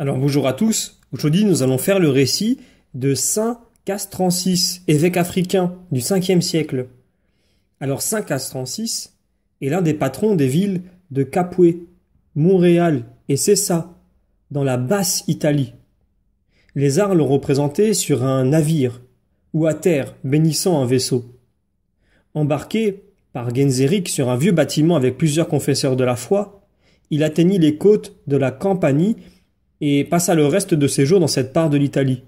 Alors bonjour à tous. Aujourd'hui, nous allons faire le récit de Saint Castrancis, évêque africain du 5e siècle. Alors Saint Castrancis est l'un des patrons des villes de Capoué, Montréal et Cessa, dans la basse Italie. Les arts l'ont représenté sur un navire ou à terre bénissant un vaisseau. Embarqué par Genseric sur un vieux bâtiment avec plusieurs confesseurs de la foi, il atteignit les côtes de la Campanie et passa le reste de ses jours dans cette part de l'Italie.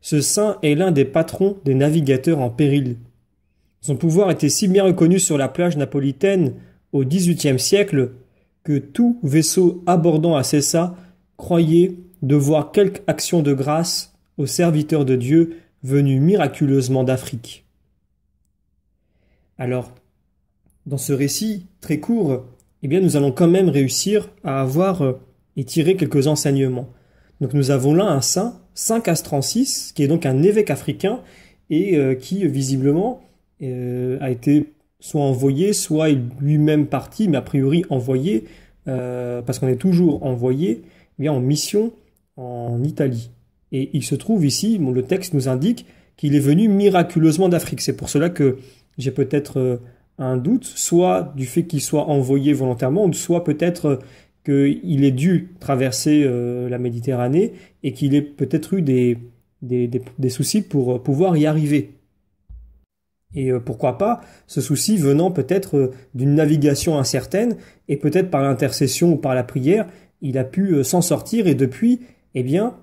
Ce saint est l'un des patrons des navigateurs en péril. Son pouvoir était si bien reconnu sur la plage napolitaine au XVIIIe siècle que tout vaisseau abordant à Cessa croyait devoir quelque action de grâce au serviteur de Dieu venu miraculeusement d'Afrique. Alors, dans ce récit très court, eh bien, nous allons quand même réussir à avoir euh, et tirer quelques enseignements. Donc nous avons là un saint, Saint Castrancis, qui est donc un évêque africain et euh, qui visiblement euh, a été soit envoyé, soit lui-même parti, mais a priori envoyé, euh, parce qu'on est toujours envoyé, eh bien en mission en Italie. Et il se trouve ici, bon, le texte nous indique qu'il est venu miraculeusement d'Afrique. C'est pour cela que j'ai peut-être un doute, soit du fait qu'il soit envoyé volontairement, soit peut-être qu'il ait dû traverser euh, la Méditerranée et qu'il ait peut-être eu des, soucis pour euh, pouvoir y arriver. Et euh, pourquoi pas ce souci venant peut-être d'une navigation incertaine et peut-être par l'intercession ou par la prière, il a pu s'en sortir et depuis, eh bien,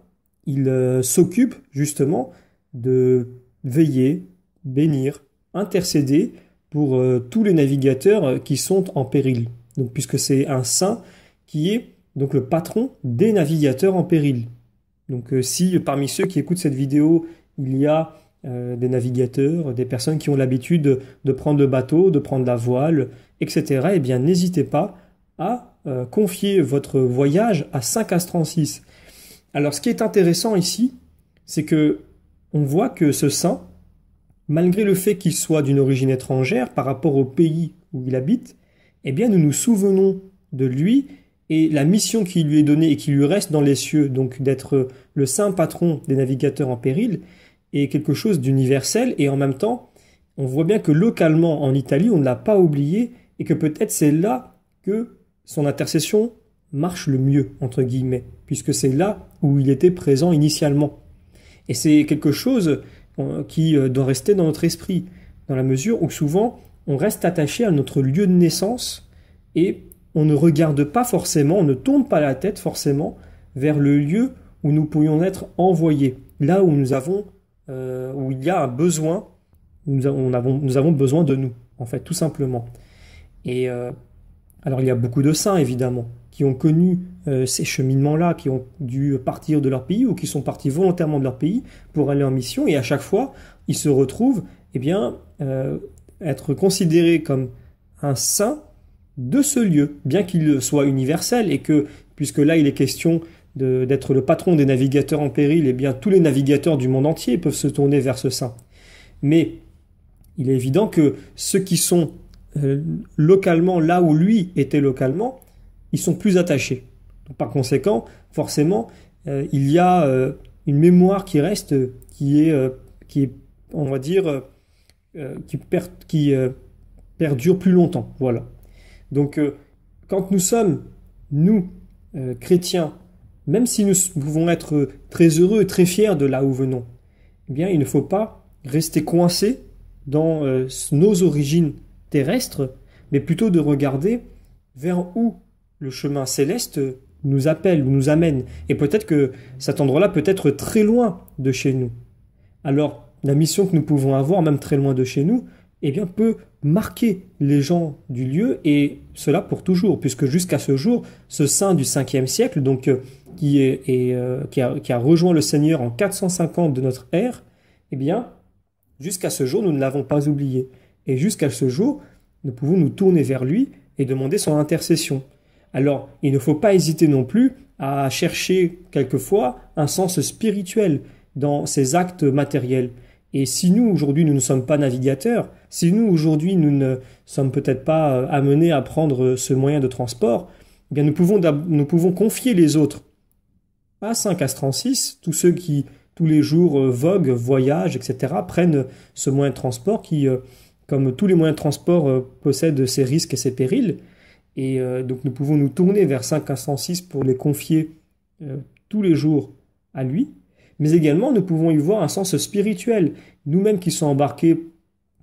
il s'occupe justement de veiller, bénir, intercéder pour tous les navigateurs qui sont en péril. Donc puisque c'est un saint, qui est donc le patron des navigateurs en péril. Donc euh, si euh, parmi ceux qui écoutent cette vidéo, il y a euh, des navigateurs, des personnes qui ont l'habitude de prendre le bateau, de prendre la voile, etc., eh bien n'hésitez pas à confier votre voyage à Saint 6 Alors ce qui est intéressant ici, c'est que on voit que ce saint, malgré le fait qu'il soit d'une origine étrangère par rapport au pays où il habite, eh bien nous nous souvenons de lui et la mission qui lui est donnée et qui lui reste dans les cieux, donc d'être le saint patron des navigateurs en péril, est quelque chose d'universel et en même temps, on voit bien que localement en Italie, on ne l'a pas oublié et que peut-être c'est là que son intercession marche le mieux, entre guillemets, puisque c'est là où il était présent initialement. Et c'est quelque chose euh, qui euh, doit rester dans notre esprit, dans la mesure où souvent on reste attaché à notre lieu de naissance et on ne regarde pas forcément, on ne tourne pas la tête forcément vers le lieu où nous pourrions être envoyés, là où nous avons, euh, où il y a un besoin, nous, avons, besoin de nous, en fait, tout simplement. Et euh, alors il y a beaucoup de saints, évidemment, qui ont connu euh, ces cheminements-là, qui ont dû partir de leur pays ou qui sont partis volontairement de leur pays pour aller en mission, et à chaque fois, ils se retrouvent, eh bien, être considérés comme un saint de ce lieu, bien qu'il soit universel et que, puisque là il est question d'être le patron des navigateurs en péril, et eh bien tous les navigateurs du monde entier peuvent se tourner vers ce saint. Mais il est évident que ceux qui sont euh, localement là où lui était localement, ils sont plus attachés. par conséquent, forcément, euh, il y a euh, une mémoire qui reste, qui est, on va dire, qui, qui perdure plus longtemps. Voilà. Donc, euh, quand nous sommes, nous, euh, chrétiens, même si nous pouvons être euh, très heureux et très fiers de là où venons, eh bien, il ne faut pas rester coincé dans nos origines terrestres, mais plutôt de regarder vers où le chemin céleste nous appelle ou nous amène. Et peut-être que cet endroit-là peut être très loin de chez nous. Alors, la mission que nous pouvons avoir, même très loin de chez nous, eh bien, peut marquer les gens du lieu et cela pour toujours, puisque jusqu'à ce jour, ce saint du 5e siècle, donc euh, qui, est, euh, qui, a, qui, a, rejoint le Seigneur en 450 de notre ère, eh bien, jusqu'à ce jour, nous ne l'avons pas oublié. Et jusqu'à ce jour, nous pouvons nous tourner vers lui et demander son intercession. Alors, il ne faut pas hésiter non plus à chercher quelquefois un sens spirituel dans ses actes matériels. Et si nous, aujourd'hui, nous ne sommes pas navigateurs, si nous, aujourd'hui, nous ne sommes peut-être pas euh, amenés à prendre euh, ce moyen de transport, eh bien, nous pouvons, nous pouvons confier les autres à cinq tous ceux qui, tous les jours, euh, voguent, voyagent, etc., prennent ce moyen de transport qui, comme tous les moyens de transport, possède ses risques et ses périls. Et donc, nous pouvons nous tourner vers cinq 6 pour les confier tous les jours à lui mais également nous pouvons y voir un sens spirituel. Nous-mêmes qui sommes embarqués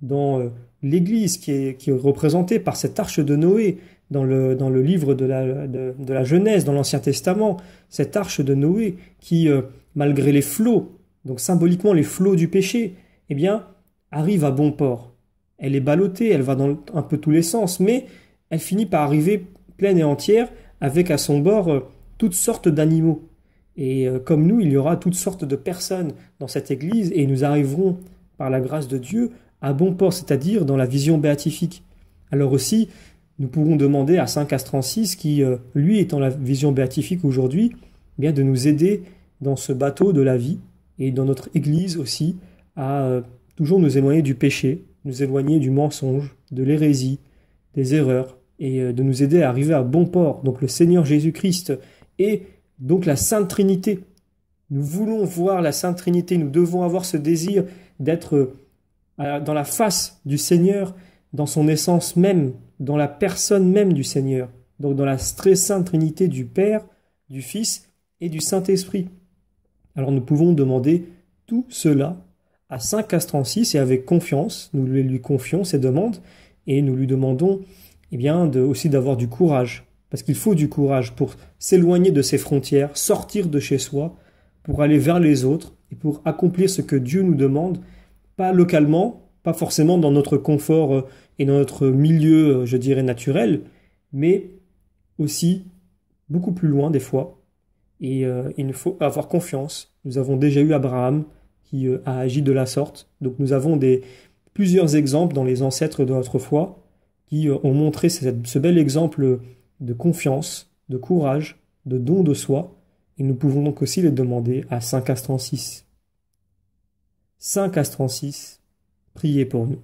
dans euh, l'Église qui est, représentée par cette arche de Noé dans le, livre de la, Genèse, dans l'Ancien Testament, cette arche de Noé qui, euh, malgré les flots, donc symboliquement les flots du péché, eh bien, arrive à bon port. Elle est ballottée, elle va dans un peu tous les sens, mais elle finit par arriver pleine et entière avec à son bord euh, toutes sortes d'animaux. Et euh, comme nous, il y aura toutes sortes de personnes dans cette Église et nous arriverons, par la grâce de Dieu, à bon port, c'est-à-dire dans la vision béatifique. Alors aussi, nous pourrons demander à Saint Castrancis, qui euh, lui est en la vision béatifique aujourd'hui, eh bien de nous aider dans ce bateau de la vie et dans notre Église aussi, à euh, toujours nous éloigner du péché, nous éloigner du mensonge, de l'hérésie, des erreurs, et de nous aider à arriver à bon port. Donc le Seigneur Jésus-Christ est donc la Sainte Trinité. Nous voulons voir la Sainte Trinité, nous devons avoir ce désir d'être euh, dans la face du Seigneur, dans son essence même, dans la personne même du Seigneur, donc dans la très sainte Trinité du Père, du Fils et du Saint-Esprit. Alors nous pouvons demander tout cela à Saint Castrancis et avec confiance, nous lui confions ces demandes et nous lui demandons eh bien, aussi d'avoir du courage parce qu'il faut du courage pour s'éloigner de ses frontières, sortir de chez soi, pour aller vers les autres et pour accomplir ce que Dieu nous demande, pas localement, pas forcément dans notre confort euh, et dans notre milieu, euh, je dirais, naturel, mais aussi beaucoup plus loin des fois. Et il euh, il faut avoir confiance. Nous avons déjà eu Abraham qui a agi de la sorte. Donc nous avons des, plusieurs exemples dans les ancêtres de notre foi qui ont montré ce bel exemple de confiance, de courage, de don de soi, et nous pouvons donc aussi les demander à Saint Castran VI. Saint Castran VI, priez pour nous.